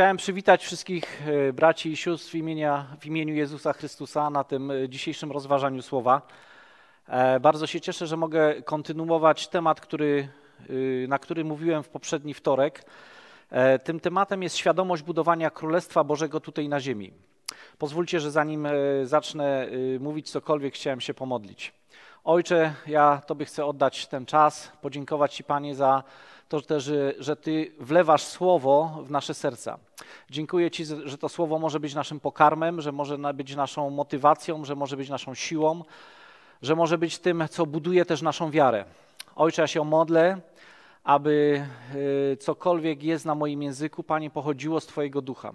Chciałem przywitać wszystkich e, braci i sióstr w, imienia, w imieniu Jezusa Chrystusa na tym e, dzisiejszym rozważaniu słowa. E, bardzo się cieszę, że mogę kontynuować temat, który, na który mówiłem w poprzedni wtorek. Tym tematem jest świadomość budowania Królestwa Bożego tutaj na ziemi. Pozwólcie, że zanim zacznę mówić cokolwiek, chciałem się pomodlić. Ojcze, ja Tobie chcę oddać ten czas, podziękować Ci Panie za to też, że Ty wlewasz słowo w nasze serca. Dziękuję Ci, że to słowo może być naszym pokarmem, że może być naszą motywacją, że może być naszą siłą, że może być tym, co buduje też naszą wiarę. Ojcze, ja się modlę, aby y, cokolwiek jest na moim języku, Panie, pochodziło z Twojego ducha.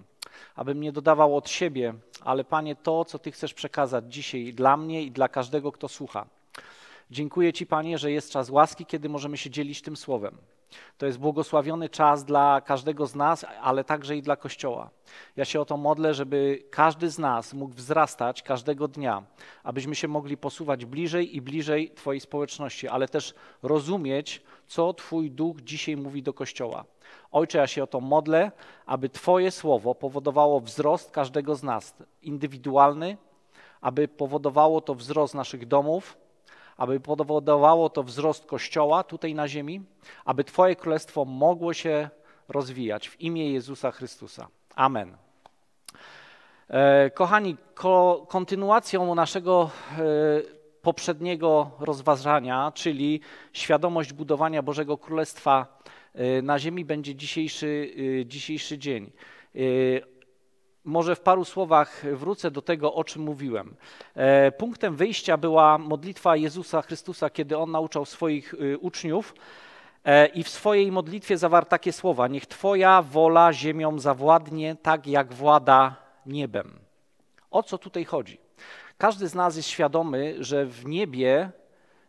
Abym nie dodawał od siebie, ale Panie, to, co Ty chcesz przekazać dzisiaj dla mnie i dla każdego, kto słucha. Dziękuję Ci, Panie, że jest czas łaski, kiedy możemy się dzielić tym słowem. To jest błogosławiony czas dla każdego z nas, ale także i dla Kościoła. Ja się o to modlę, żeby każdy z nas mógł wzrastać każdego dnia, abyśmy się mogli posuwać bliżej i bliżej Twojej społeczności, ale też rozumieć, co Twój duch dzisiaj mówi do Kościoła. Ojcze, ja się o to modlę, aby Twoje słowo powodowało wzrost każdego z nas, indywidualny, aby powodowało to wzrost naszych domów aby powodowało to wzrost Kościoła tutaj na ziemi, aby Twoje Królestwo mogło się rozwijać w imię Jezusa Chrystusa. Amen. E, kochani, ko kontynuacją naszego e, poprzedniego rozważania, czyli świadomość budowania Bożego Królestwa e, na ziemi będzie dzisiejszy, dzisiejszy dzień może w paru słowach wrócę do tego, o czym mówiłem. E, punktem wyjścia była modlitwa Jezusa Chrystusa, kiedy on nauczał swoich y, uczniów. E, I w swojej modlitwie zawarł takie słowa: Niech Twoja wola ziemią zawładnie, tak jak włada niebem. O co tutaj chodzi? Każdy z nas jest świadomy, że w niebie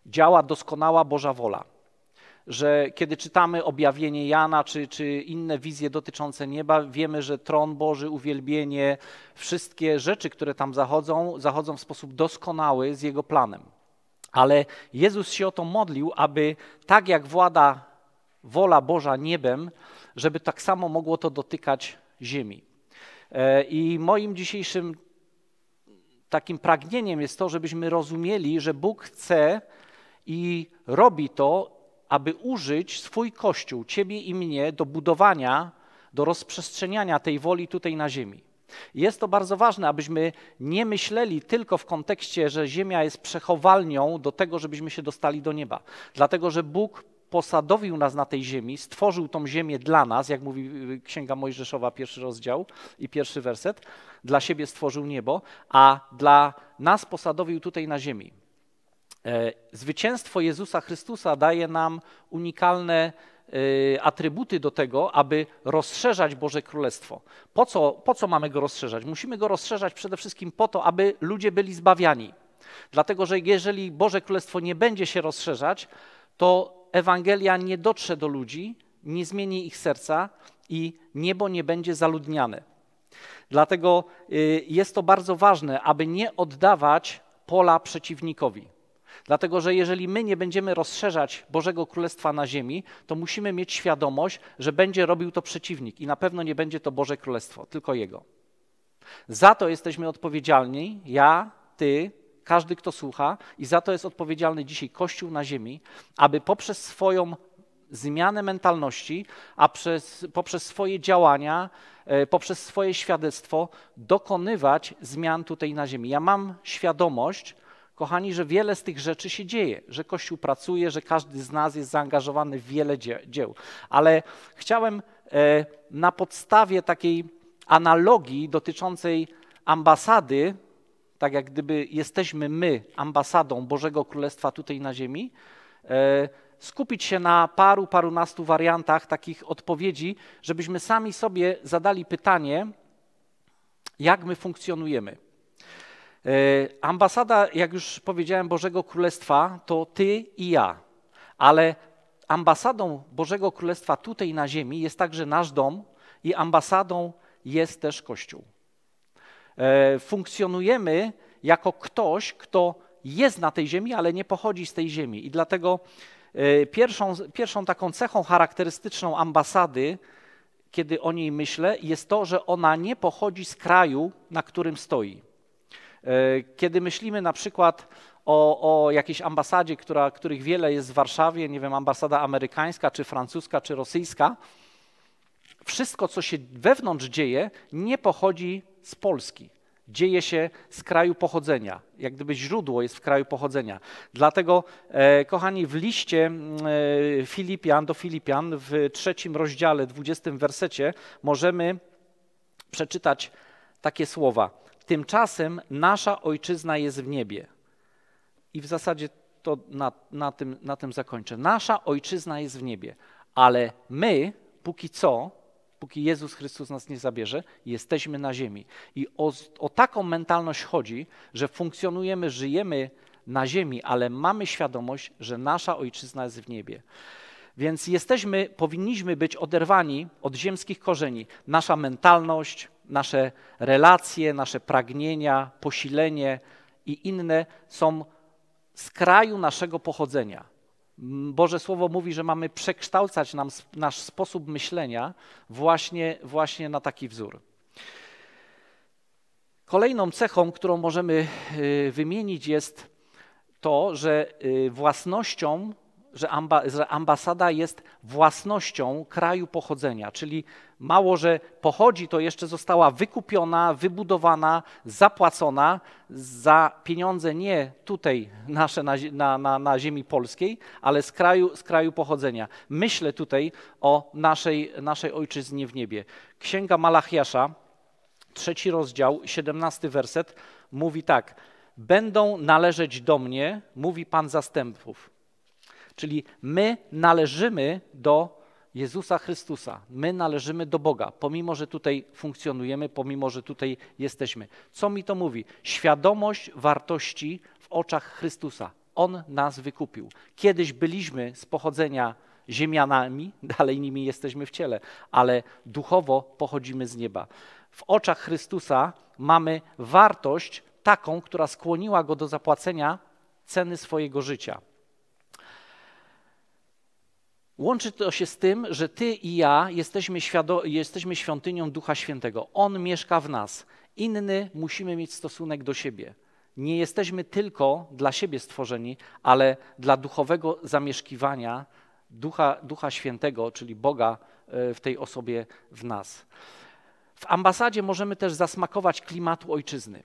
działa doskonała Boża wola że kiedy czytamy objawienie Jana czy, czy inne wizje dotyczące nieba, wiemy, że tron Boży, uwielbienie, wszystkie rzeczy, które tam zachodzą, zachodzą w sposób doskonały z Jego planem. Ale Jezus się o to modlił, aby tak jak włada wola Boża niebem, żeby tak samo mogło to dotykać ziemi. E, I moim dzisiejszym takim pragnieniem jest to, żebyśmy rozumieli, że Bóg chce i robi to aby użyć swój Kościół, ciebie i mnie, do budowania, do rozprzestrzeniania tej woli tutaj na ziemi. Jest to bardzo ważne, abyśmy nie myśleli tylko w kontekście, że Ziemia jest przechowalnią do tego, żebyśmy się dostali do nieba. Dlatego, że Bóg posadowił nas na tej ziemi, stworzył tą ziemię dla nas, jak mówi y, Księga Mojżeszowa, pierwszy rozdział i pierwszy werset, dla siebie stworzył niebo, a dla nas posadowił tutaj na ziemi. E, zwycięstwo Jezusa Chrystusa daje nam unikalne e, atrybuty do tego, aby rozszerzać Boże Królestwo. Po co, po co mamy go rozszerzać? Musimy go rozszerzać przede wszystkim po to, aby ludzie byli zbawiani. Dlatego, że jeżeli Boże Królestwo nie będzie się rozszerzać, to Ewangelia nie dotrze do ludzi, nie zmieni ich serca i niebo nie będzie zaludniane. Dlatego y, jest to bardzo ważne, aby nie oddawać pola przeciwnikowi. Dlatego, że jeżeli my nie będziemy rozszerzać Bożego Królestwa na ziemi, to musimy mieć świadomość, że będzie robił to przeciwnik i na pewno nie będzie to Boże Królestwo, tylko Jego. Za to jesteśmy odpowiedzialni, ja, ty, każdy, kto słucha, i za to jest odpowiedzialny dzisiaj Kościół na ziemi, aby poprzez swoją zmianę mentalności, a przez, poprzez swoje działania, e, poprzez swoje świadectwo dokonywać zmian tutaj na ziemi. Ja mam świadomość, kochani, że wiele z tych rzeczy się dzieje, że Kościół pracuje, że każdy z nas jest zaangażowany w wiele dzieł. Ale chciałem e, na podstawie takiej analogii dotyczącej ambasady, tak jak gdyby jesteśmy my ambasadą Bożego Królestwa tutaj na ziemi, e, skupić się na paru, parunastu wariantach takich odpowiedzi, żebyśmy sami sobie zadali pytanie, jak my funkcjonujemy. E, ambasada, jak już powiedziałem, Bożego Królestwa to ty i ja, ale ambasadą Bożego Królestwa tutaj na ziemi jest także nasz dom i ambasadą jest też Kościół. E, funkcjonujemy jako ktoś, kto jest na tej ziemi, ale nie pochodzi z tej ziemi. I dlatego e, pierwszą, pierwszą taką cechą charakterystyczną ambasady, kiedy o niej myślę, jest to, że ona nie pochodzi z kraju, na którym stoi. E, kiedy myślimy na przykład o, o jakiejś ambasadzie, która, których wiele jest w Warszawie, nie wiem, ambasada amerykańska, czy francuska, czy rosyjska, wszystko, co się wewnątrz dzieje, nie pochodzi z Polski. Dzieje się z kraju pochodzenia, jak gdyby źródło jest w kraju pochodzenia. Dlatego, e, kochani, w liście e, Filipian do Filipian w trzecim rozdziale, dwudziestym wersecie, możemy przeczytać takie słowa. Tymczasem nasza ojczyzna jest w niebie. I w zasadzie to na, na, tym, na tym zakończę. Nasza ojczyzna jest w niebie, ale my, póki co, póki Jezus Chrystus nas nie zabierze, jesteśmy na ziemi. I o, o taką mentalność chodzi, że funkcjonujemy, żyjemy na ziemi, ale mamy świadomość, że nasza ojczyzna jest w niebie. Więc jesteśmy, powinniśmy być oderwani od ziemskich korzeni. Nasza mentalność, nasze relacje, nasze pragnienia, posilenie i inne są z kraju naszego pochodzenia. Boże Słowo mówi, że mamy przekształcać nam, nasz sposób myślenia właśnie, właśnie na taki wzór. Kolejną cechą, którą możemy y, wymienić, jest to, że y, własnością że, amba, że ambasada jest własnością kraju pochodzenia, czyli mało, że pochodzi, to jeszcze została wykupiona, wybudowana, zapłacona za pieniądze nie tutaj nasze na, na, na, na ziemi polskiej, ale z kraju, z kraju pochodzenia. Myślę tutaj o naszej, naszej ojczyznie w niebie. Księga Malachiasza, trzeci rozdział, siedemnasty werset mówi tak. Będą należeć do mnie, mówi Pan zastępów Czyli my należymy do Jezusa Chrystusa. My należymy do Boga, pomimo że tutaj funkcjonujemy, pomimo że tutaj jesteśmy. Co mi to mówi? Świadomość wartości w oczach Chrystusa. On nas wykupił. Kiedyś byliśmy z pochodzenia ziemianami, dalej nimi jesteśmy w ciele, ale duchowo pochodzimy z nieba. W oczach Chrystusa mamy wartość taką, która skłoniła go do zapłacenia ceny swojego życia. Łączy to się z tym, że ty i ja jesteśmy, jesteśmy świątynią Ducha Świętego. On mieszka w nas. Inny musimy mieć stosunek do siebie. Nie jesteśmy tylko dla siebie stworzeni, ale dla duchowego zamieszkiwania Ducha, Ducha Świętego, czyli Boga e, w tej osobie w nas. W ambasadzie możemy też zasmakować klimatu ojczyzny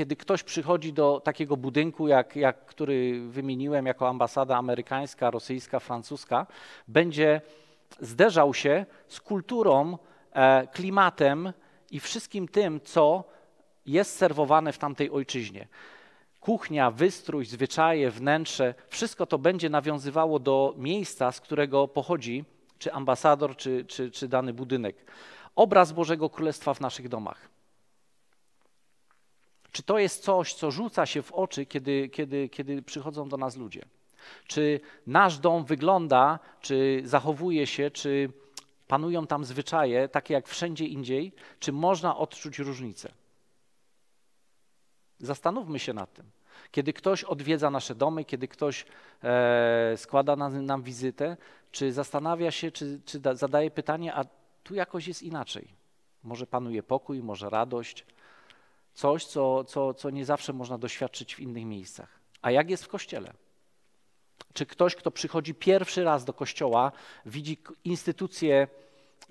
kiedy ktoś przychodzi do takiego budynku, jak, jak który wymieniłem jako ambasada amerykańska, rosyjska, francuska, będzie zderzał się z kulturą, e, klimatem i wszystkim tym, co jest serwowane w tamtej ojczyźnie. Kuchnia, wystrój, zwyczaje, wnętrze, wszystko to będzie nawiązywało do miejsca, z którego pochodzi czy ambasador, czy, czy, czy dany budynek. Obraz Bożego Królestwa w naszych domach. Czy to jest coś, co rzuca się w oczy, kiedy, kiedy, kiedy przychodzą do nas ludzie? Czy nasz dom wygląda, czy zachowuje się, czy panują tam zwyczaje, takie jak wszędzie indziej? Czy można odczuć różnicę? Zastanówmy się nad tym. Kiedy ktoś odwiedza nasze domy, kiedy ktoś e, składa nam, nam, wizytę, czy zastanawia się, czy, czy da, zadaje pytanie, a tu jakoś jest inaczej. Może panuje pokój, może radość, Coś, co, co, co nie zawsze można doświadczyć w innych miejscach. A jak jest w kościele? Czy ktoś, kto przychodzi pierwszy raz do kościoła, widzi instytucję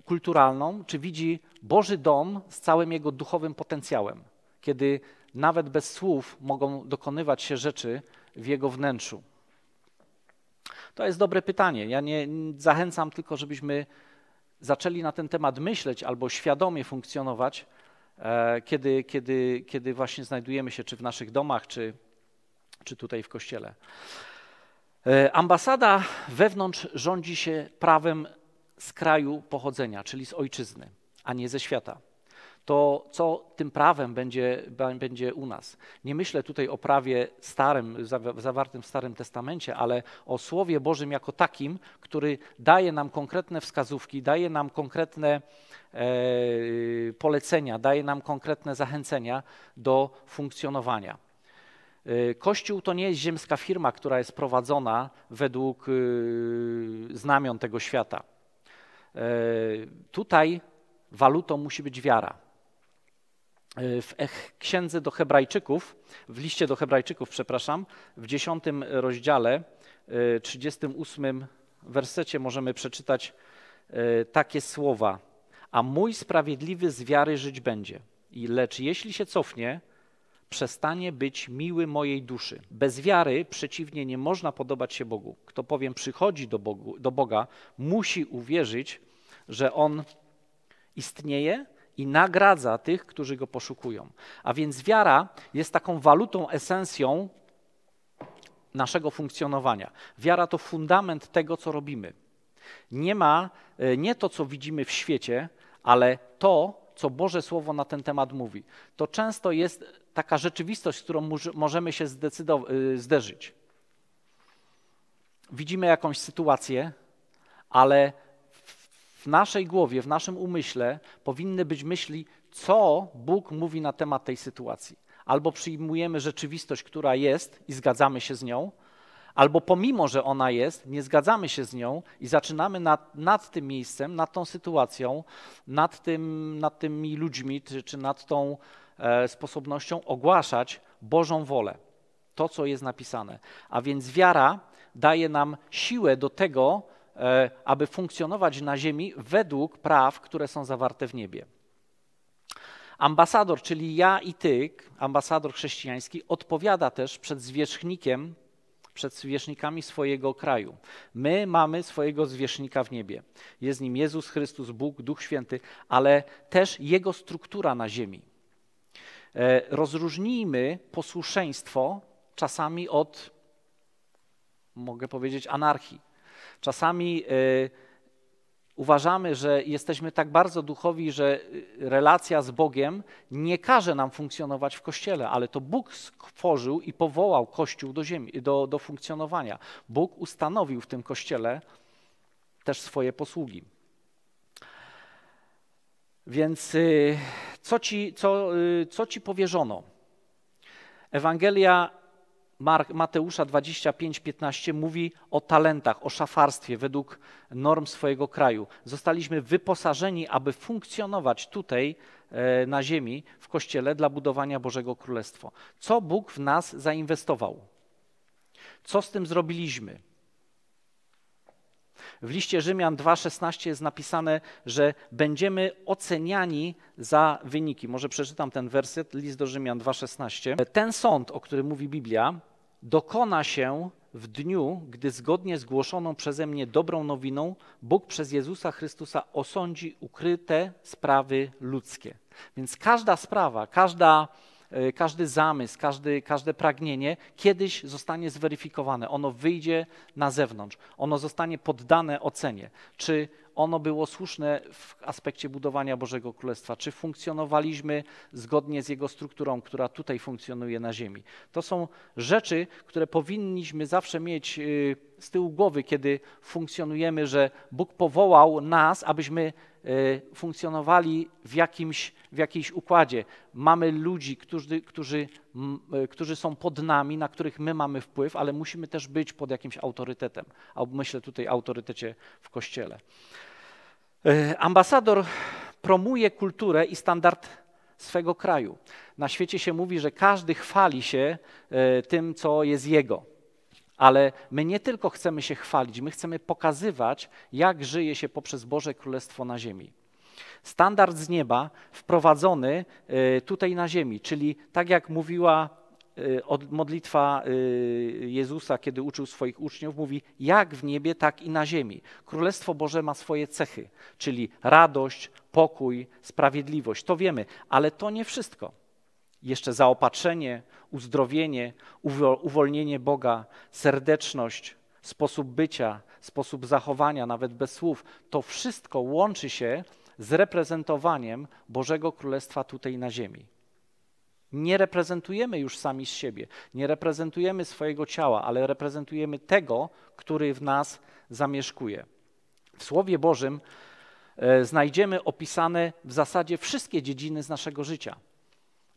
kulturalną, czy widzi Boży dom z całym jego duchowym potencjałem, kiedy nawet bez słów mogą dokonywać się rzeczy w jego wnętrzu? To jest dobre pytanie. Ja nie zachęcam tylko, żebyśmy zaczęli na ten temat myśleć albo świadomie funkcjonować, E, kiedy, kiedy, kiedy właśnie znajdujemy się, czy w naszych domach, czy, czy tutaj w kościele. E, ambasada wewnątrz rządzi się prawem z kraju pochodzenia, czyli z ojczyzny, a nie ze świata to co tym prawem będzie, będzie u nas? Nie myślę tutaj o prawie starym, zawartym w Starym Testamencie, ale o Słowie Bożym jako takim, który daje nam konkretne wskazówki, daje nam konkretne e, polecenia, daje nam konkretne zachęcenia do funkcjonowania. E, Kościół to nie jest ziemska firma, która jest prowadzona według e, znamion tego świata. E, tutaj walutą musi być wiara. E, w księdze do Hebrajczyków, w liście do Hebrajczyków, przepraszam, w 10 rozdziale, 38 e, wersecie możemy przeczytać e, takie słowa: A mój sprawiedliwy z wiary żyć będzie. I lecz jeśli się cofnie, przestanie być miły mojej duszy. Bez wiary przeciwnie nie można podobać się Bogu. Kto powiem przychodzi do, Bogu, do Boga, musi uwierzyć, że On istnieje i nagradza tych, którzy go poszukują. A więc wiara jest taką walutą, esencją naszego funkcjonowania. Wiara to fundament tego, co robimy. Nie ma e, nie to, co widzimy w świecie, ale to, co Boże Słowo na ten temat mówi. To często jest taka rzeczywistość, z którą możemy się e, zderzyć. Widzimy jakąś sytuację, ale w naszej głowie, w naszym umyśle powinny być myśli, co Bóg mówi na temat tej sytuacji. Albo przyjmujemy rzeczywistość, która jest i zgadzamy się z nią, albo pomimo, że ona jest, nie zgadzamy się z nią i zaczynamy nad, nad tym miejscem, nad tą sytuacją, nad, tym, nad tymi ludźmi czy, czy nad tą e, sposobnością ogłaszać Bożą wolę, to co jest napisane. A więc wiara daje nam siłę do tego, E, aby funkcjonować na Ziemi według praw, które są zawarte w niebie. Ambasador, czyli ja i ty, ambasador chrześcijański, odpowiada też przed zwierzchnikiem, przed zwierzchnikami swojego kraju. My mamy swojego zwierzchnika w niebie. Jest nim Jezus Chrystus, Bóg, Duch Święty, ale też jego struktura na ziemi. E, rozróżnijmy posłuszeństwo czasami od, mogę powiedzieć, anarchii Czasami y, uważamy, że jesteśmy tak bardzo duchowi, że y, relacja z Bogiem nie każe nam funkcjonować w Kościele, ale to Bóg stworzył i powołał Kościół do, ziemi, do, do funkcjonowania. Bóg ustanowił w tym Kościele też swoje posługi. Więc y, co ci, co, co ci powierzono? Ewangelia Mateusza 25:15 mówi o talentach, o szafarstwie według norm swojego kraju. Zostaliśmy wyposażeni, aby funkcjonować tutaj e, na ziemi, w kościele, dla budowania Bożego Królestwa. Co Bóg w nas zainwestował? Co z tym zrobiliśmy? W liście Rzymian 2:16 jest napisane, że będziemy oceniani za wyniki. Może przeczytam ten werset, list do Rzymian 2:16. Ten sąd, o którym mówi Biblia, dokona się w dniu, gdy zgodnie z głoszoną przeze mnie dobrą nowiną Bóg przez Jezusa Chrystusa osądzi ukryte sprawy ludzkie. Więc każda sprawa, każda, e, każdy zamysł, każdy, każde pragnienie kiedyś zostanie zweryfikowane. Ono wyjdzie na zewnątrz, ono zostanie poddane ocenie. Czy ono było słuszne w aspekcie budowania Bożego Królestwa? Czy funkcjonowaliśmy zgodnie z jego strukturą, która tutaj funkcjonuje na Ziemi? To są rzeczy, które powinniśmy zawsze mieć y, z tyłu głowy, kiedy funkcjonujemy, że Bóg powołał nas, abyśmy y, funkcjonowali w jakimś, w jakiejś układzie. Mamy ludzi, którzy, którzy, y, którzy są pod nami, na których my mamy wpływ, ale musimy też być pod jakimś autorytetem. Myślę tutaj o autorytecie w kościele. E, ambasador promuje kulturę i standard swego kraju. Na świecie się mówi, że każdy chwali się e, tym, co jest jego. Ale my nie tylko chcemy się chwalić, my chcemy pokazywać, jak żyje się poprzez Boże Królestwo na ziemi. Standard z nieba wprowadzony e, tutaj na ziemi, czyli tak jak mówiła Y, modlitwa y, Jezusa, kiedy uczył swoich uczniów, mówi: Jak w niebie, tak i na ziemi. Królestwo Boże ma swoje cechy, czyli radość, pokój, sprawiedliwość. To wiemy, ale to nie wszystko. Jeszcze zaopatrzenie, uzdrowienie, uwolnienie Boga, serdeczność, sposób bycia, sposób zachowania, nawet bez słów. To wszystko łączy się z reprezentowaniem Bożego Królestwa tutaj na ziemi. Nie reprezentujemy już sami z siebie, nie reprezentujemy swojego ciała, ale reprezentujemy tego, który w nas zamieszkuje. W Słowie Bożym e, znajdziemy opisane w zasadzie wszystkie dziedziny z naszego życia.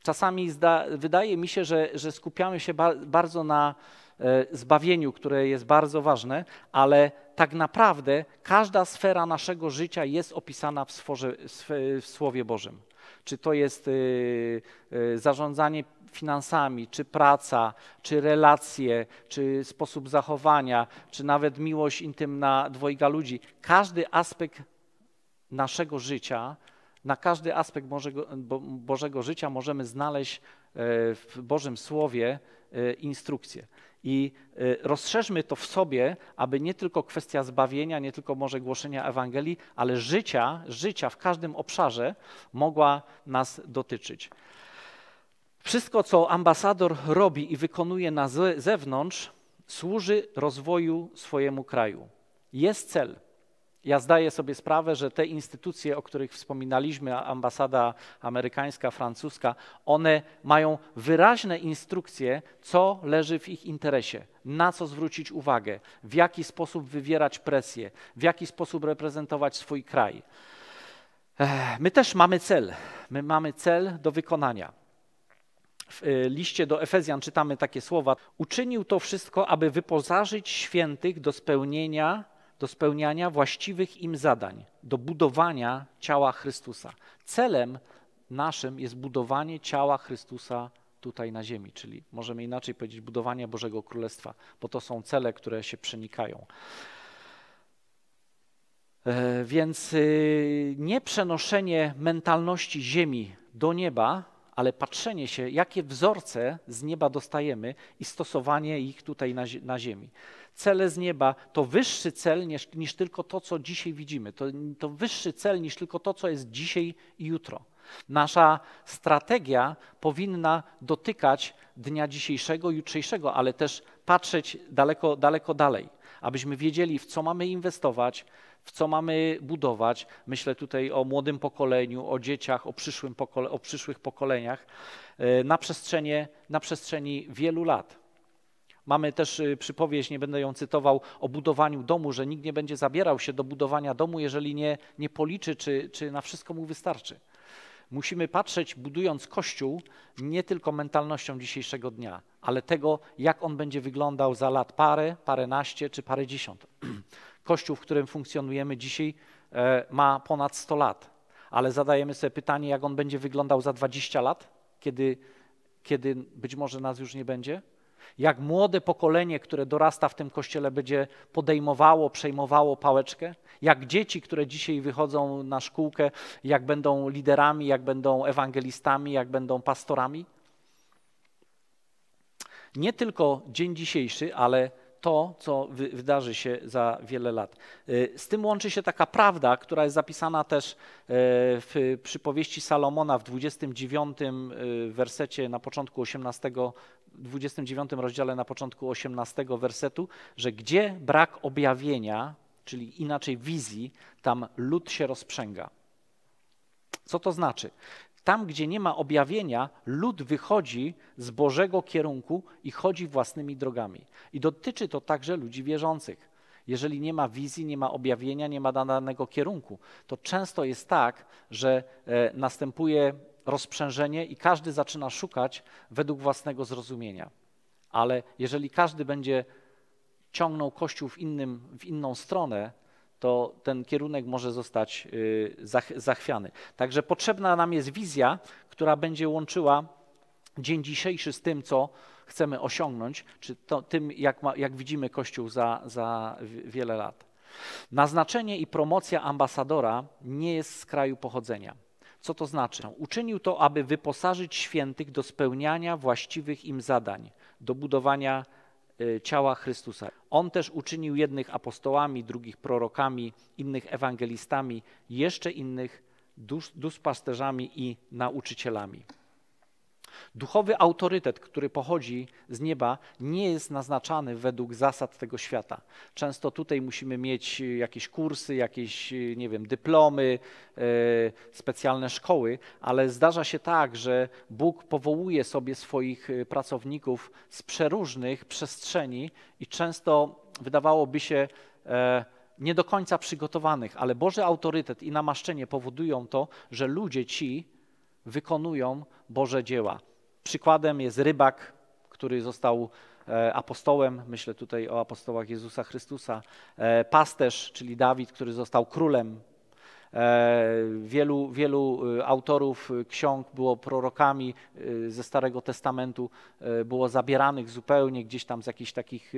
Czasami zda, wydaje mi się, że, że skupiamy się ba, bardzo na e, zbawieniu, które jest bardzo ważne, ale tak naprawdę każda sfera naszego życia jest opisana w, sforze, w, w Słowie Bożym. Czy to jest y, y, zarządzanie finansami, czy praca, czy relacje, czy sposób zachowania, czy nawet miłość intymna dwojga ludzi. Każdy aspekt naszego życia, na każdy aspekt Bożego, Bożego życia możemy znaleźć e, w Bożym Słowie e, instrukcję. I y, rozszerzmy to w sobie, aby nie tylko kwestia zbawienia, nie tylko może głoszenia Ewangelii, ale życia, życia w każdym obszarze mogła nas dotyczyć. Wszystko, co ambasador robi i wykonuje na zewnątrz, służy rozwoju swojemu kraju. Jest cel, ja zdaję sobie sprawę, że te instytucje, o których wspominaliśmy, ambasada amerykańska, francuska, one mają wyraźne instrukcje, co leży w ich interesie, na co zwrócić uwagę, w jaki sposób wywierać presję, w jaki sposób reprezentować swój kraj. My też mamy cel. My mamy cel do wykonania. W y, liście do Efezjan czytamy takie słowa: Uczynił to wszystko, aby wyposażyć świętych do spełnienia do spełniania właściwych im zadań, do budowania ciała Chrystusa. Celem naszym jest budowanie ciała Chrystusa tutaj na ziemi, czyli możemy inaczej powiedzieć budowanie Bożego Królestwa, bo to są cele, które się przenikają. E, więc y, nie przenoszenie mentalności ziemi do nieba, ale patrzenie się, jakie wzorce z nieba dostajemy i stosowanie ich tutaj na, ziemi cele z nieba to wyższy cel niż, niż tylko to, co dzisiaj widzimy. To, to wyższy cel niż tylko to, co jest dzisiaj i jutro. Nasza strategia powinna dotykać dnia dzisiejszego, jutrzejszego, ale też patrzeć daleko, daleko dalej, abyśmy wiedzieli, w co mamy inwestować, w co mamy budować. Myślę tutaj o młodym pokoleniu, o dzieciach, o, przyszłym pokole o przyszłych pokoleniach e, na, na przestrzeni wielu lat. Mamy też y, przypowieść, nie będę ją cytował, o budowaniu domu, że nikt nie będzie zabierał się do budowania domu, jeżeli nie, nie policzy, czy, czy na wszystko mu wystarczy. Musimy patrzeć, budując kościół, nie tylko mentalnością dzisiejszego dnia, ale tego, jak on będzie wyglądał za lat parę, paręnaście czy parędziesiąt. Kościół, w którym funkcjonujemy dzisiaj, e, ma ponad 100 lat, ale zadajemy sobie pytanie, jak on będzie wyglądał za 20 lat, kiedy, kiedy być może nas już nie będzie jak młode pokolenie, które dorasta w tym kościele, będzie podejmowało, przejmowało pałeczkę, jak dzieci, które dzisiaj wychodzą na szkółkę, jak będą liderami, jak będą ewangelistami, jak będą pastorami. Nie tylko dzień dzisiejszy, ale to, co wy, wydarzy się za wiele lat. Y, z tym łączy się taka prawda, która jest zapisana też y, w przypowieści Salomona w 29 y, wersecie na początku 18, 29 rozdziale na początku 18 wersetu, że gdzie brak objawienia, czyli inaczej wizji, tam lud się rozprzęga. Co to znaczy? Tam, gdzie nie ma objawienia, lud wychodzi z Bożego kierunku i chodzi własnymi drogami. I dotyczy to także ludzi wierzących. Jeżeli nie ma wizji, nie ma objawienia, nie ma danego kierunku, to często jest tak, że e, następuje rozprzężenie i każdy zaczyna szukać według własnego zrozumienia. Ale jeżeli każdy będzie ciągnął Kościół w, innym, w inną stronę, to ten kierunek może zostać y, zachwiany. Także potrzebna nam jest wizja, która będzie łączyła dzień dzisiejszy z tym, co chcemy osiągnąć, czy to, tym, jak, ma, jak widzimy Kościół za, za wiele lat. Naznaczenie i promocja ambasadora nie jest z kraju pochodzenia. Co to znaczy? Uczynił to, aby wyposażyć świętych do spełniania właściwych im zadań, do budowania Y, ciała Chrystusa. On też uczynił jednych apostołami, drugich prorokami, innych ewangelistami, jeszcze innych duszpasterzami i nauczycielami. Duchowy autorytet, który pochodzi z nieba, nie jest naznaczany według zasad tego świata. Często tutaj musimy mieć e, jakieś kursy, jakieś, e, nie wiem, dyplomy, e, specjalne szkoły, ale zdarza się tak, że Bóg powołuje sobie swoich pracowników z przeróżnych przestrzeni i często wydawałoby się, nie do końca przygotowanych, ale Boży autorytet i namaszczenie powodują to, że ludzie ci wykonują Boże dzieła. Przykładem jest rybak, który został e, apostołem, myślę tutaj o apostołach Jezusa Chrystusa, e, pasterz, czyli Dawid, który został królem. E, wielu, wielu autorów ksiąg było prorokami ze Starego Testamentu, było zabieranych zupełnie gdzieś tam z jakichś takich,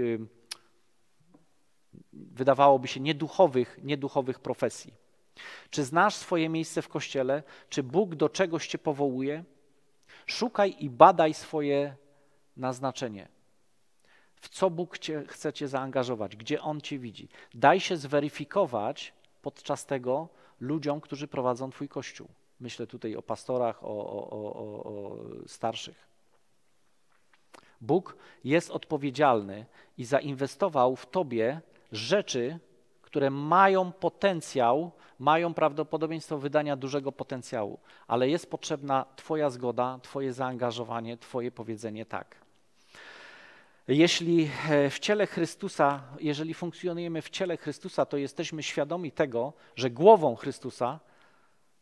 wydawałoby się, nieduchowych, nieduchowych profesji. Czy znasz swoje miejsce w kościele? Czy Bóg do czegoś cię powołuje? Szukaj i badaj swoje naznaczenie. W co Bóg cię, chce cię zaangażować, gdzie On cię widzi. Daj się zweryfikować podczas tego ludziom, którzy prowadzą Twój kościół. Myślę tutaj o pastorach, o, o, o, o starszych. Bóg jest odpowiedzialny i zainwestował w Tobie rzeczy, które mają potencjał, mają prawdopodobieństwo wydania dużego potencjału, ale jest potrzebna Twoja zgoda, Twoje zaangażowanie, Twoje powiedzenie tak. Jeśli e, w ciele Chrystusa, jeżeli funkcjonujemy w ciele Chrystusa, to jesteśmy świadomi tego, że głową Chrystusa,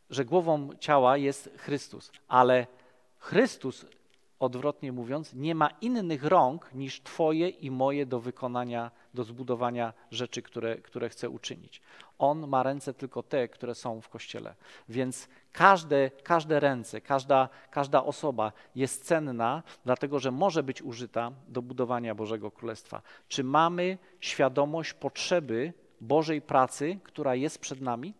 że głową ciała jest Chrystus, ale Chrystus, odwrotnie mówiąc, nie ma innych rąk niż Twoje i moje do wykonania do zbudowania rzeczy, które, które chce uczynić. On ma ręce tylko te, które są w kościele. Więc każde, każde ręce, każda, każda osoba jest cenna, dlatego że może być użyta do budowania Bożego Królestwa. Czy mamy świadomość potrzeby Bożej pracy, która jest przed nami?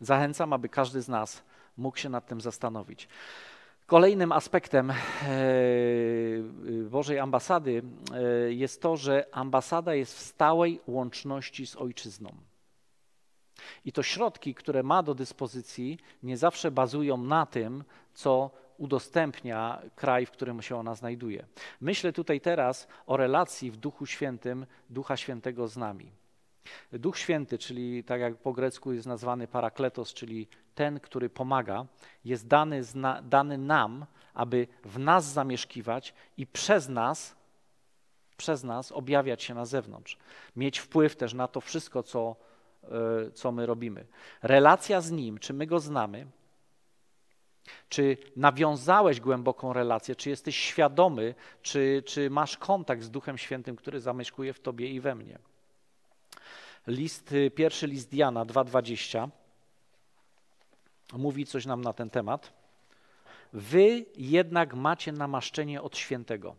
Zachęcam, aby każdy z nas mógł się nad tym zastanowić. Kolejnym aspektem e, e, Bożej ambasady e, jest to, że ambasada jest w stałej łączności z ojczyzną. I to środki, które ma do dyspozycji, nie zawsze bazują na tym, co udostępnia kraj, w którym się ona znajduje. Myślę tutaj teraz o relacji w Duchu Świętym, Ducha Świętego z nami. Duch Święty, czyli tak jak po grecku jest nazwany parakletos, czyli ten, który pomaga, jest dany, zna, dany nam, aby w nas zamieszkiwać i przez nas, przez nas objawiać się na zewnątrz. Mieć wpływ też na to wszystko, co, e, co my robimy. Relacja z Nim, czy my Go znamy, czy nawiązałeś głęboką relację, czy jesteś świadomy, czy, czy masz kontakt z Duchem Świętym, który zamieszkuje w tobie i we mnie. List, y, pierwszy list Jana 2,20 mówi coś nam na ten temat. Wy jednak macie namaszczenie od świętego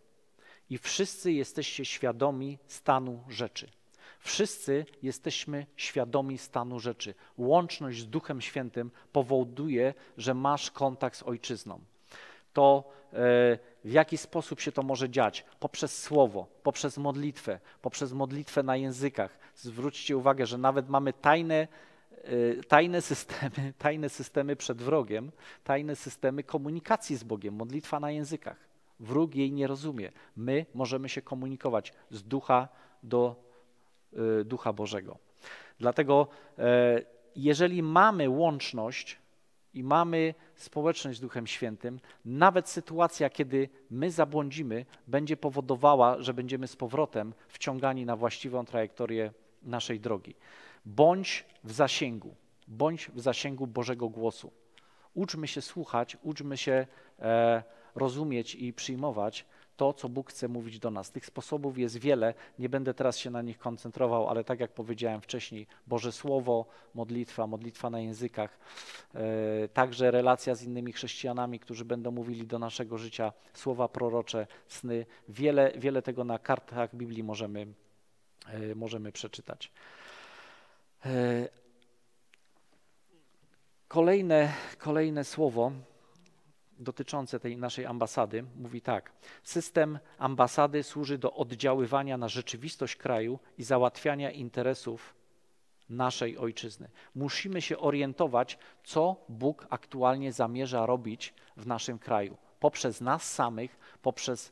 i wszyscy jesteście świadomi stanu rzeczy. Wszyscy jesteśmy świadomi stanu rzeczy. Łączność z Duchem Świętym powoduje, że masz kontakt z Ojczyzną. To w jaki sposób się to może dziać? Poprzez słowo, poprzez modlitwę, poprzez modlitwę na językach. Zwróćcie uwagę, że nawet mamy tajne, y, tajne systemy, tajne systemy przed wrogiem, tajne systemy komunikacji z Bogiem, modlitwa na językach. Wróg jej nie rozumie. My możemy się komunikować z ducha do y, ducha Bożego. Dlatego, e, jeżeli mamy łączność, i mamy społeczność z Duchem Świętym, nawet sytuacja, kiedy my zabłądzimy, będzie powodowała, że będziemy z powrotem wciągani na właściwą trajektorię naszej drogi. Bądź w zasięgu, bądź w zasięgu Bożego głosu. Uczmy się słuchać, uczmy się e, rozumieć i przyjmować to, co Bóg chce mówić do nas. Tych sposobów jest wiele, nie będę teraz się na nich koncentrował, ale tak jak powiedziałem wcześniej, Boże Słowo, modlitwa, modlitwa na językach, yy, także relacja z innymi chrześcijanami, którzy będą mówili do naszego życia słowa prorocze, sny. Wiele, wiele tego na kartach Biblii możemy, yy, możemy przeczytać. Yy, kolejne, kolejne słowo dotyczące tej naszej ambasady mówi tak: System ambasady służy do oddziaływania na rzeczywistość kraju i załatwiania interesów naszej ojczyzny. Musimy się orientować, co Bóg aktualnie zamierza robić w naszym kraju poprzez nas samych, poprzez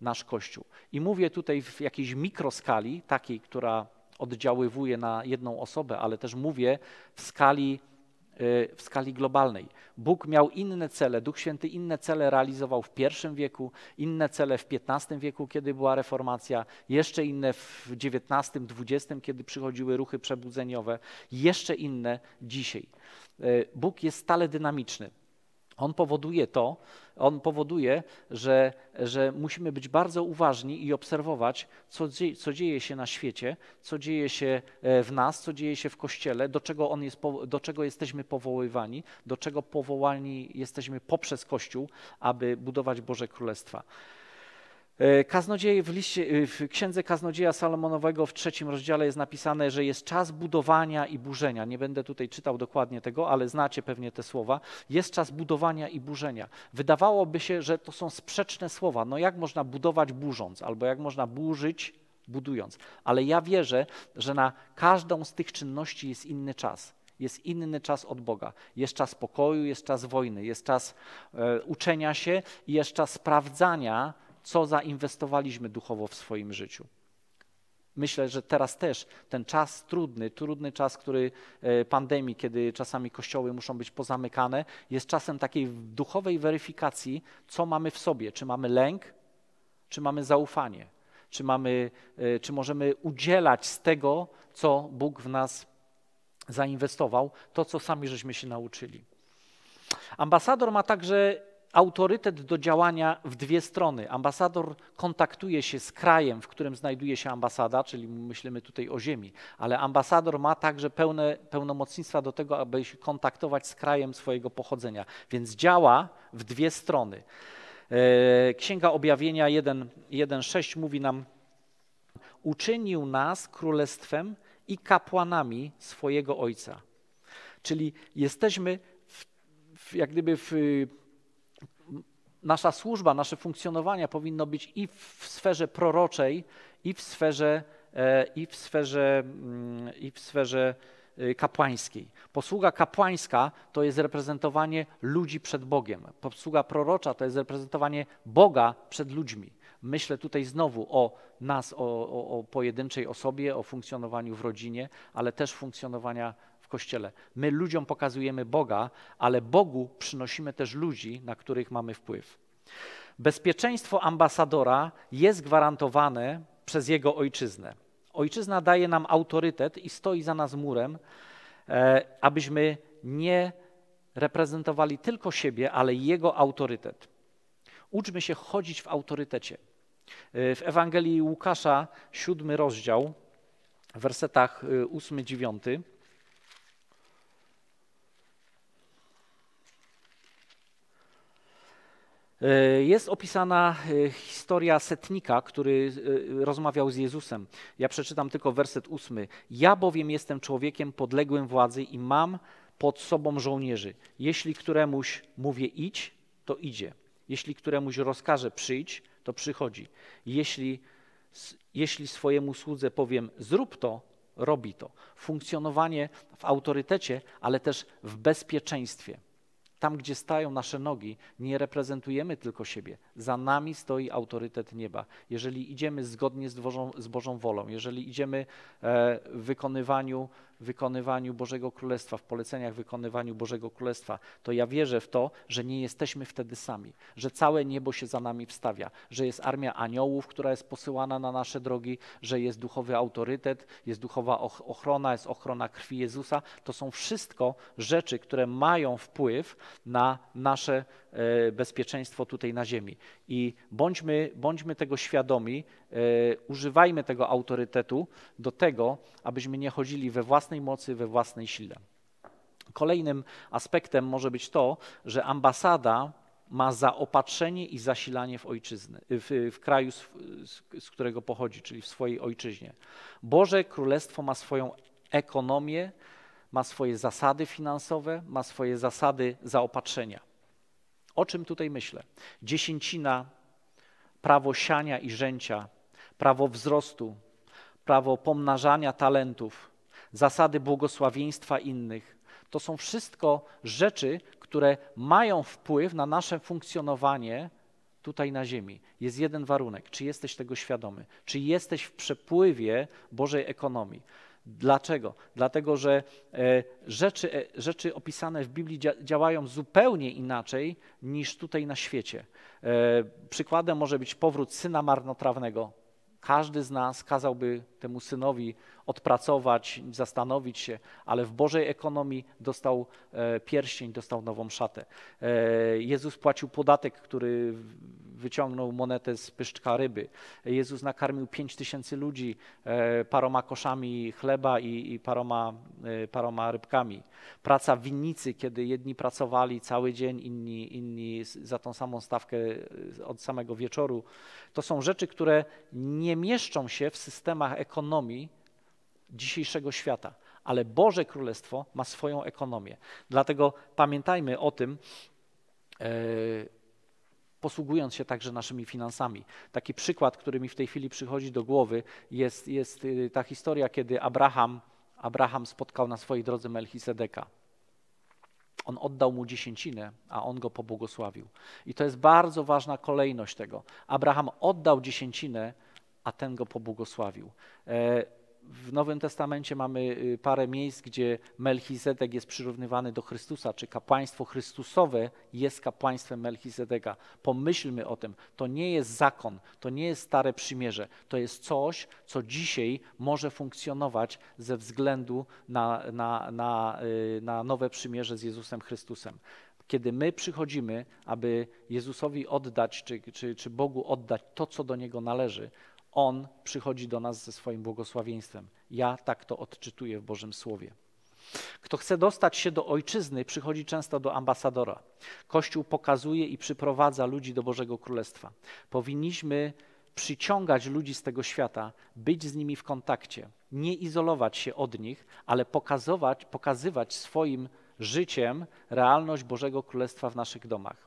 nasz Kościół. I mówię tutaj w jakiejś mikroskali, takiej, która oddziaływuje na jedną osobę, ale też mówię w skali Y, w skali globalnej. Bóg miał inne cele, Duch Święty inne cele realizował w I wieku, inne cele w XV wieku, kiedy była reformacja, jeszcze inne w XIX, XX, kiedy przychodziły ruchy przebudzeniowe, jeszcze inne dzisiaj. Y, Bóg jest stale dynamiczny. On powoduje to, on powoduje, że, że musimy być bardzo uważni i obserwować, co, dzieje, co dzieje się na świecie, co dzieje się e, w nas, co dzieje się w Kościele, do czego, on jest, do czego jesteśmy powoływani, do czego powołani jesteśmy poprzez Kościół, aby budować Boże Królestwa. E, Kaznodzieja w, liście, e, w Księdze Kaznodzieja Salomonowego w trzecim rozdziale jest napisane, że jest czas budowania i burzenia. Nie będę tutaj czytał dokładnie tego, ale znacie pewnie te słowa. Jest czas budowania i burzenia. Wydawałoby się, że to są sprzeczne słowa. No jak można budować burząc, albo jak można burzyć budując. Ale ja wierzę, że na każdą z tych czynności jest inny czas jest inny czas od Boga. Jest czas pokoju, jest czas wojny, jest czas e, uczenia się, jest czas sprawdzania co zainwestowaliśmy duchowo w swoim życiu. Myślę, że teraz też ten czas trudny, trudny czas, który e, pandemii, kiedy czasami kościoły muszą być pozamykane, jest czasem takiej duchowej weryfikacji, co mamy w sobie, czy mamy lęk, czy mamy zaufanie, czy, mamy, e, czy możemy udzielać z tego, co Bóg w nas zainwestował, to, co sami żeśmy się nauczyli. Ambasador ma także autorytet do działania w dwie strony. Ambasador kontaktuje się z krajem, w którym znajduje się ambasada, czyli myślimy tutaj o ziemi, ale ambasador ma także pełne pełnomocnictwa do tego, aby się kontaktować z krajem swojego pochodzenia, więc działa w dwie strony. E, Księga Objawienia 1.6 mówi nam, uczynił nas królestwem i kapłanami swojego Ojca. Czyli jesteśmy w, w, jak gdyby w nasza służba, nasze funkcjonowanie powinno być i w sferze proroczej, i w sferze, e, i w sferze, mm, i w sferze y, kapłańskiej. Posługa kapłańska to jest reprezentowanie ludzi przed Bogiem. Posługa prorocza to jest reprezentowanie Boga przed ludźmi. Myślę tutaj znowu o nas, o, o, o pojedynczej osobie, o funkcjonowaniu w rodzinie, ale też funkcjonowania w kościele. My ludziom pokazujemy Boga, ale Bogu przynosimy też ludzi, na których mamy wpływ. Bezpieczeństwo ambasadora jest gwarantowane przez jego ojczyznę. Ojczyzna daje nam autorytet i stoi za nas murem, e, abyśmy nie reprezentowali tylko siebie, ale jego autorytet. Uczmy się chodzić w autorytecie. E, w Ewangelii Łukasza, siódmy rozdział, w wersetach 8-9. E, E, jest opisana e, historia setnika, który e, rozmawiał z Jezusem. Ja przeczytam tylko werset ósmy. Ja bowiem jestem człowiekiem podległym władzy i mam pod sobą żołnierzy. Jeśli któremuś mówię idź, to idzie. Jeśli któremuś rozkażę przyjdź, to przychodzi. Jeśli, jeśli swojemu słudze powiem zrób to, robi to. Funkcjonowanie w autorytecie, ale też w bezpieczeństwie. Tam, gdzie stają nasze nogi, nie reprezentujemy tylko siebie. Za nami stoi autorytet nieba. Jeżeli idziemy zgodnie z, Bożą, z Bożą wolą, jeżeli idziemy w e, wykonywaniu wykonywaniu Bożego Królestwa, w poleceniach wykonywaniu Bożego Królestwa, to ja wierzę w to, że nie jesteśmy wtedy sami, że całe niebo się za nami wstawia, że jest armia aniołów, która jest posyłana na nasze drogi, że jest duchowy autorytet, jest duchowa ochrona, jest ochrona krwi Jezusa. To są wszystko rzeczy, które mają wpływ na nasze e, bezpieczeństwo tutaj na ziemi. I bądźmy, bądźmy tego świadomi, E, używajmy tego autorytetu do tego, abyśmy nie chodzili we własnej mocy, we własnej sile. Kolejnym aspektem może być to, że ambasada ma zaopatrzenie i zasilanie w ojczyzny, w, w kraju, z, z którego pochodzi, czyli w swojej ojczyźnie. Boże Królestwo ma swoją ekonomię, ma swoje zasady finansowe, ma swoje zasady zaopatrzenia. O czym tutaj myślę? Dziesięcina, prawo siania i rzęcia prawo wzrostu, prawo pomnażania talentów, zasady błogosławieństwa innych. To są wszystko rzeczy, które mają wpływ na nasze funkcjonowanie tutaj na Ziemi. Jest jeden warunek: czy jesteś tego świadomy, czy jesteś w przepływie Bożej ekonomii. Dlaczego? Dlatego, że e, rzeczy, e, rzeczy opisane w Biblii działają zupełnie inaczej niż tutaj na świecie. E, przykładem może być powrót syna marnotrawnego każdy z nas kazałby temu synowi odpracować, zastanowić się, ale w Bożej ekonomii dostał e, pierścień, dostał nową szatę. E, Jezus płacił podatek, który wyciągnął monetę z pyszczka ryby. Jezus nakarmił pięć tysięcy ludzi e, paroma koszami chleba i, i paroma, e, paroma rybkami. Praca winnicy, kiedy jedni pracowali cały dzień, inni, inni za tą samą stawkę e, od samego wieczoru. To są rzeczy, które nie mieszczą się w systemach ekonomii dzisiejszego świata ale Boże Królestwo ma swoją ekonomię. Dlatego pamiętajmy o tym, posługując się także naszymi finansami. Taki przykład, który mi w tej chwili przychodzi do głowy, jest, jest y, ta historia, kiedy Abraham, Abraham spotkał na swojej drodze Melchisedeka. On oddał mu dziesięcinę, a on go pobłogosławił. I to jest bardzo ważna kolejność tego. Abraham oddał dziesięcinę, a ten go pobłogosławił. E, w Nowym Testamencie mamy y, parę miejsc, gdzie Melchizedek jest przyrównywany do Chrystusa, czy kapłaństwo Chrystusowe jest kapłaństwem Melchizedeka. Pomyślmy o tym. To nie jest zakon, to nie jest stare przymierze. To jest coś, co dzisiaj może funkcjonować ze względu na, na, na, y, na nowe przymierze z Jezusem Chrystusem kiedy my przychodzimy, aby Jezusowi oddać, czy, czy, czy Bogu oddać to, co do Niego należy, on przychodzi do nas ze swoim błogosławieństwem. Ja tak to odczytuję w Bożym Słowie. Kto chce dostać się do ojczyzny, przychodzi często do ambasadora. Kościół pokazuje i przyprowadza ludzi do Bożego Królestwa. Powinniśmy przyciągać ludzi z tego świata, być z nimi w kontakcie, nie izolować się od nich, ale pokazywać, pokazywać swoim życiem realność Bożego Królestwa w naszych domach.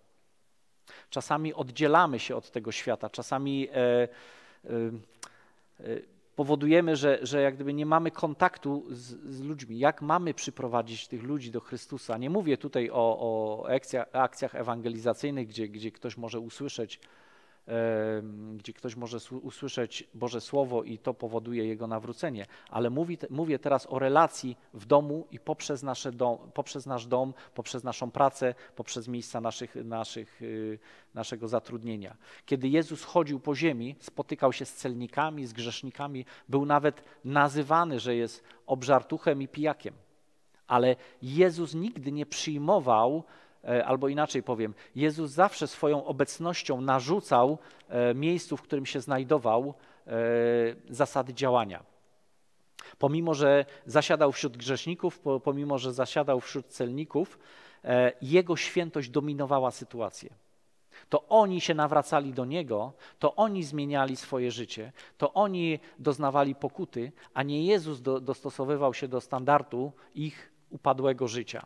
Czasami oddzielamy się od tego świata, czasami. E, Y, y, powodujemy, że, że jak gdyby nie mamy kontaktu z, z, ludźmi. Jak mamy przyprowadzić tych ludzi do Chrystusa? Nie mówię tutaj o, o akcjach, akcjach ewangelizacyjnych, gdzie, gdzie ktoś może usłyszeć gdzie ktoś może usłyszeć Boże Słowo i to powoduje jego nawrócenie, ale mówi, mówię teraz o relacji w domu i poprzez, nasze dom, poprzez nasz dom, poprzez naszą pracę, poprzez miejsca naszych, naszych, y, naszego zatrudnienia. Kiedy Jezus chodził po ziemi, spotykał się z celnikami, z grzesznikami, był nawet nazywany, że jest obżartuchem i pijakiem. Ale Jezus nigdy nie przyjmował E, albo inaczej powiem, Jezus zawsze swoją obecnością narzucał e, miejscu, w którym się znajdował, e, zasady działania. Pomimo, że zasiadał wśród grzeszników, pomimo, że zasiadał wśród celników, jego świętość dominowała sytuację. To oni się nawracali do Niego, to oni zmieniali swoje życie, to oni doznawali pokuty, a nie Jezus do, dostosowywał się do standardu ich upadłego życia.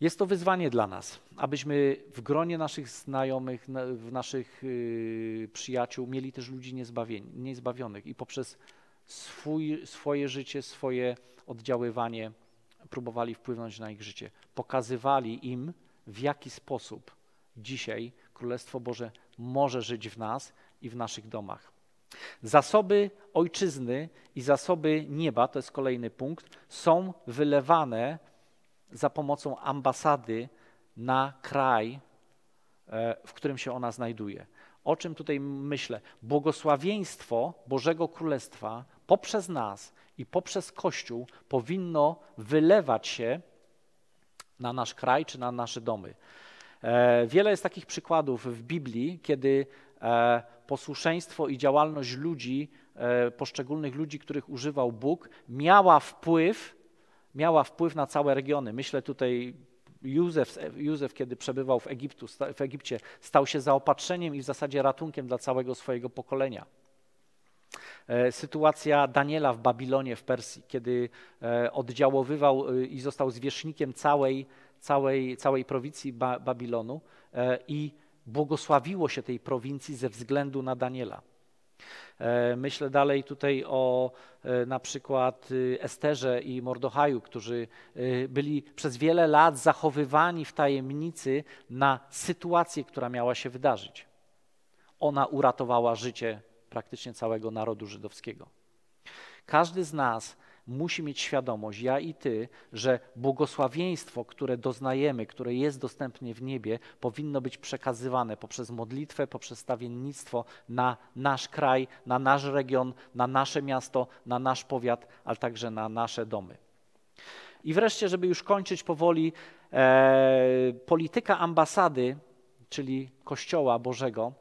Jest to wyzwanie dla nas, abyśmy w gronie naszych znajomych, w naszych y, przyjaciół mieli też ludzi niezbawionych i poprzez swój, swoje życie, swoje oddziaływanie próbowali wpłynąć na ich życie. Pokazywali im, w jaki sposób dzisiaj Królestwo Boże może żyć w nas i w naszych domach. Zasoby ojczyzny i zasoby nieba, to jest kolejny punkt, są wylewane za pomocą ambasady na kraj, e, w którym się ona znajduje. O czym tutaj myślę? Błogosławieństwo Bożego Królestwa poprzez nas i poprzez Kościół powinno wylewać się na nasz kraj czy na nasze domy. E, wiele jest takich przykładów w Biblii, kiedy e, posłuszeństwo i działalność ludzi, poszczególnych ludzi, których używał Bóg, miała wpływ miała wpływ na całe regiony. Myślę tutaj Józef, Józef, kiedy przebywał w, Egiptu, w Egipcie, stał się zaopatrzeniem i w zasadzie ratunkiem dla całego swojego pokolenia. E, sytuacja Daniela w Babilonie, w Persji, kiedy e, oddziałowywał e, i został zwierzchnikiem całej, całej, całej prowincji ba Babilonu i błogosławiło się tej prowincji ze względu na Daniela. E, myślę dalej tutaj o e, na przykład y, Esterze i Mordochaju, którzy y, byli przez wiele lat zachowywani w tajemnicy na sytuację, która miała się wydarzyć. Ona uratowała życie praktycznie całego narodu żydowskiego. Każdy z nas musi mieć świadomość, ja i ty, że błogosławieństwo, które doznajemy, które jest dostępne w niebie, powinno być przekazywane poprzez modlitwę, poprzez stawiennictwo na nasz kraj, na nasz region, na nasze miasto, na nasz powiat, ale także na nasze domy. I wreszcie, żeby już kończyć powoli, e, polityka ambasady, czyli Kościoła Bożego,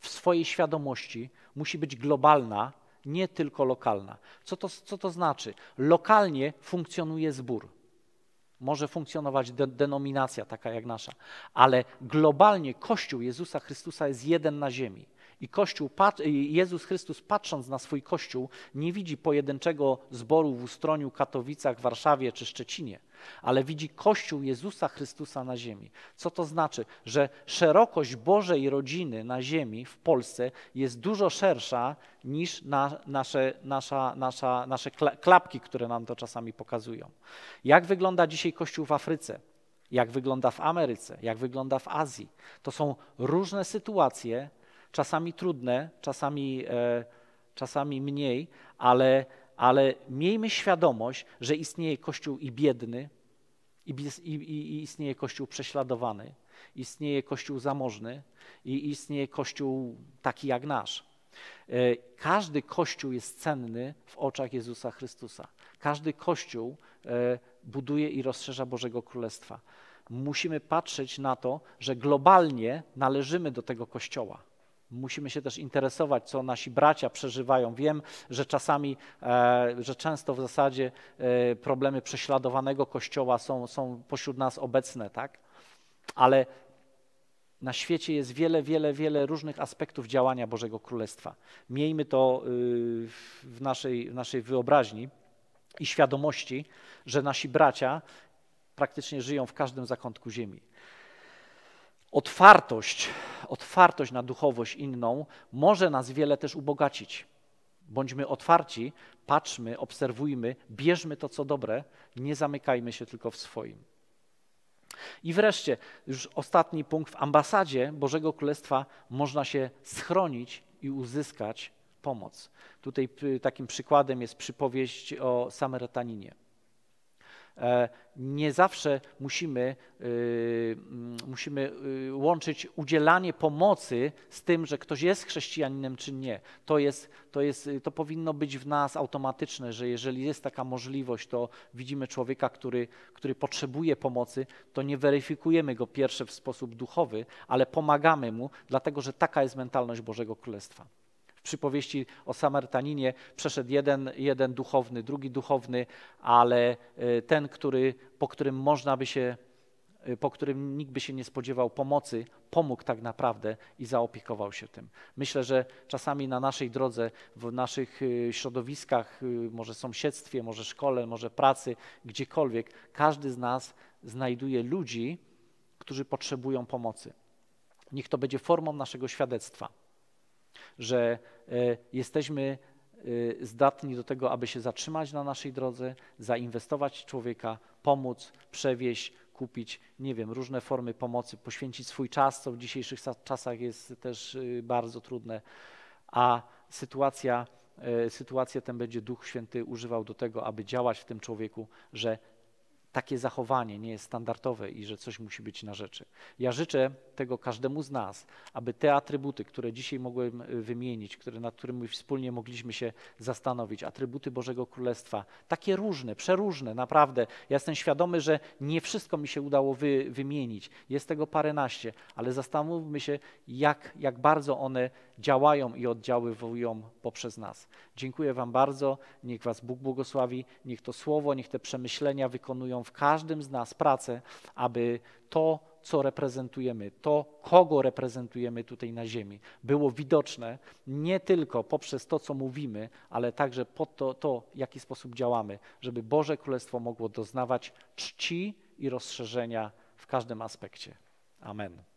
w swojej świadomości musi być globalna nie tylko lokalna. Co to, co to znaczy? Lokalnie funkcjonuje zbór. Może funkcjonować de denominacja taka jak nasza, ale globalnie Kościół Jezusa Chrystusa jest jeden na ziemi. I Kościół, y, Jezus Chrystus patrząc na swój Kościół nie widzi pojedynczego zboru w Ustroniu, Katowicach, Warszawie czy Szczecinie ale widzi Kościół Jezusa Chrystusa na ziemi. Co to znaczy? Że szerokość Bożej rodziny na ziemi w Polsce jest dużo szersza niż na, nasze, nasza, nasza, nasze klapki, które nam to czasami pokazują. Jak wygląda dzisiaj Kościół w Afryce? Jak wygląda w Ameryce? Jak wygląda w Azji? To są różne sytuacje, czasami trudne, czasami, e, czasami mniej, ale ale miejmy świadomość, że istnieje Kościół i biedny, i, i, i istnieje Kościół prześladowany, istnieje Kościół zamożny i istnieje Kościół taki jak nasz. E, każdy Kościół jest cenny w oczach Jezusa Chrystusa. Każdy Kościół e, buduje i rozszerza Bożego Królestwa. Musimy patrzeć na to, że globalnie należymy do tego Kościoła Musimy się też interesować, co nasi bracia przeżywają. Wiem, że czasami, e, że często w zasadzie e, problemy prześladowanego kościoła są, są pośród nas obecne, tak? Ale na świecie jest wiele, wiele, wiele różnych aspektów działania Bożego Królestwa. Miejmy to y, w naszej, w naszej wyobraźni i świadomości, że nasi bracia praktycznie żyją w każdym zakątku ziemi otwartość, otwartość na duchowość inną może nas wiele też ubogacić. Bądźmy otwarci, patrzmy, obserwujmy, bierzmy to, co dobre, nie zamykajmy się tylko w swoim. I wreszcie, już ostatni punkt, w ambasadzie Bożego Królestwa można się schronić i uzyskać pomoc. Tutaj takim przykładem jest przypowieść o Samarytaninie. E, nie zawsze musimy, y, mm, musimy y, łączyć udzielanie pomocy z tym, że ktoś jest chrześcijaninem czy nie. To, jest, to, jest, y, to powinno być w nas automatyczne, że jeżeli jest taka możliwość, to widzimy człowieka, który, który potrzebuje pomocy, to nie weryfikujemy go pierwsze w sposób duchowy, ale pomagamy mu, dlatego że taka jest mentalność Bożego Królestwa przypowieści o Samartaninie przeszedł jeden, jeden duchowny, drugi duchowny, ale y, ten, który, po którym można by się, y, po którym nikt by się nie spodziewał pomocy, pomógł tak naprawdę i zaopiekował się tym. Myślę, że czasami na naszej drodze, w naszych y, środowiskach, może sąsiedztwie, może szkole, może pracy, gdziekolwiek, każdy z nas znajduje ludzi, którzy potrzebują pomocy. Niech to będzie formą naszego świadectwa że e, jesteśmy e, zdatni do tego, aby się zatrzymać na naszej drodze, zainwestować w człowieka, pomóc, przewieźć, kupić, nie wiem, różne formy pomocy, poświęcić swój czas, co w dzisiejszych czasach jest też e, bardzo trudne, a sytuacja, sytuację tę będzie Duch Święty używał do tego, aby działać w tym człowieku, że takie zachowanie nie jest standardowe i że coś musi być na rzeczy. Ja życzę tego każdemu z nas, aby te atrybuty, które dzisiaj mogłem e, wymienić, które, nad którymi wspólnie mogliśmy się zastanowić, atrybuty Bożego Królestwa, takie różne, przeróżne, naprawdę. Ja jestem świadomy, że nie wszystko mi się udało wy, wymienić, jest tego paręnaście, ale zastanówmy się, jak, jak bardzo one działają i oddziaływują poprzez nas. Dziękuję Wam bardzo, niech Was Bóg błogosławi, niech to słowo, niech te przemyślenia wykonują w każdym z nas pracę, aby to, co reprezentujemy, to, kogo reprezentujemy tutaj na ziemi, było widoczne nie tylko poprzez to, co mówimy, ale także pod to, to w jaki sposób działamy, żeby Boże Królestwo mogło doznawać czci i rozszerzenia w każdym aspekcie. Amen.